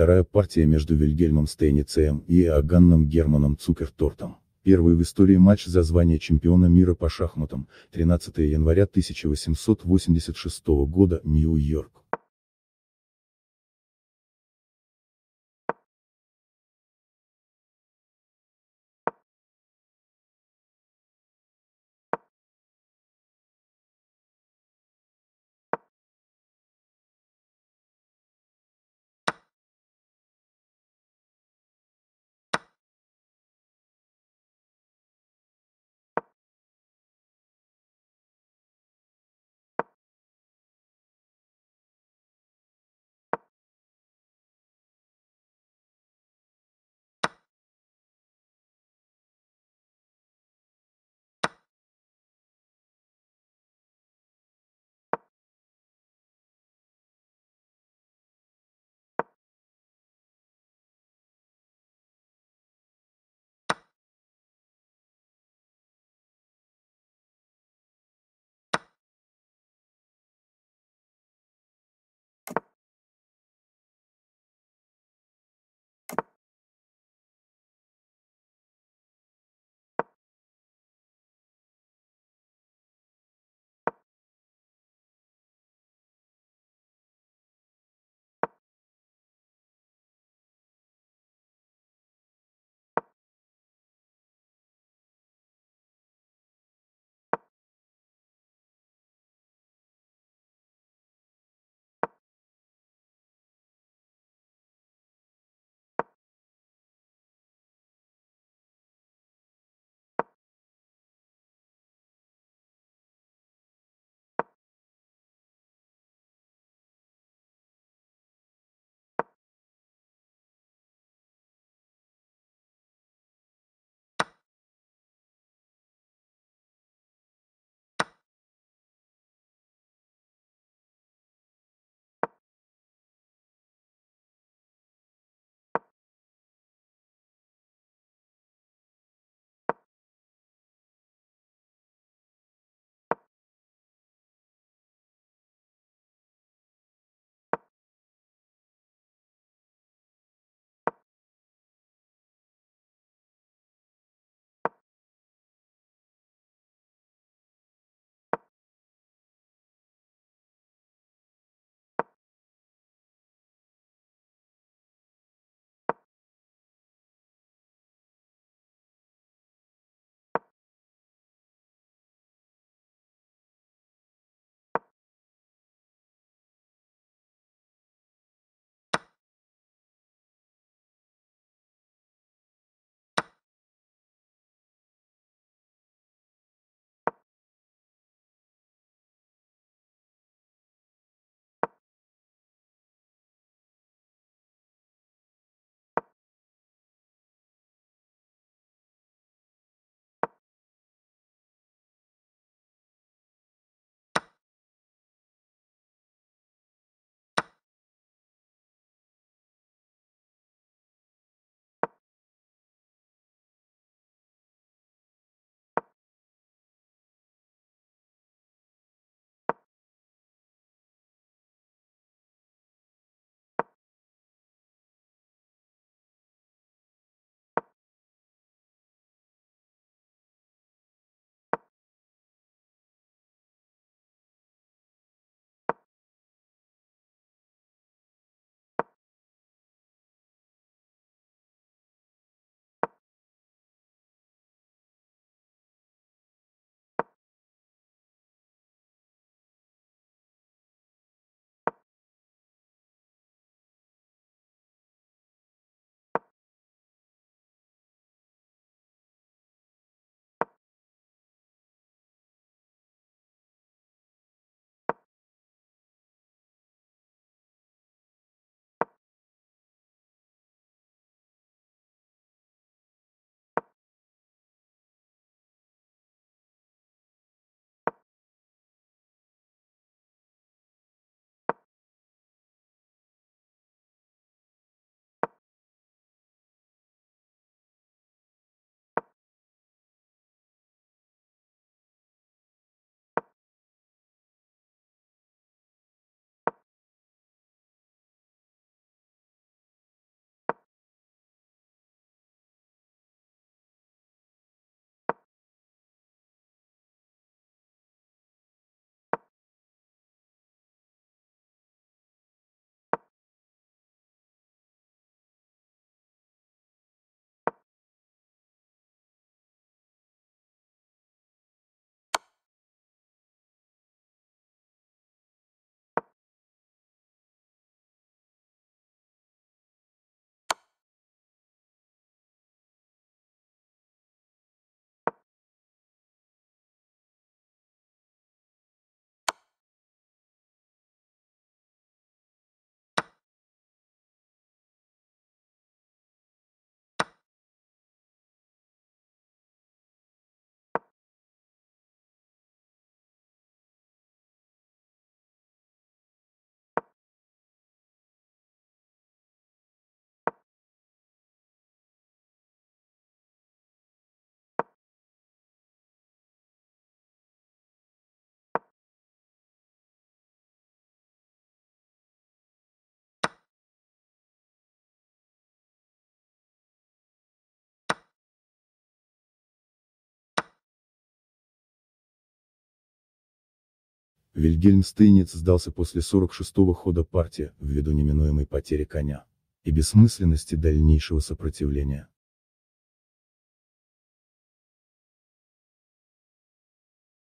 вторая партия между Вильгельмом Стейницеем и Аганном Германом Цукертортом. Первый в истории матч за звание чемпиона мира по шахматам, 13 января 1886 года, Нью-Йорк. Вильгельм Стейниц сдался после 46-го хода партии, ввиду неминуемой потери коня и бессмысленности дальнейшего сопротивления.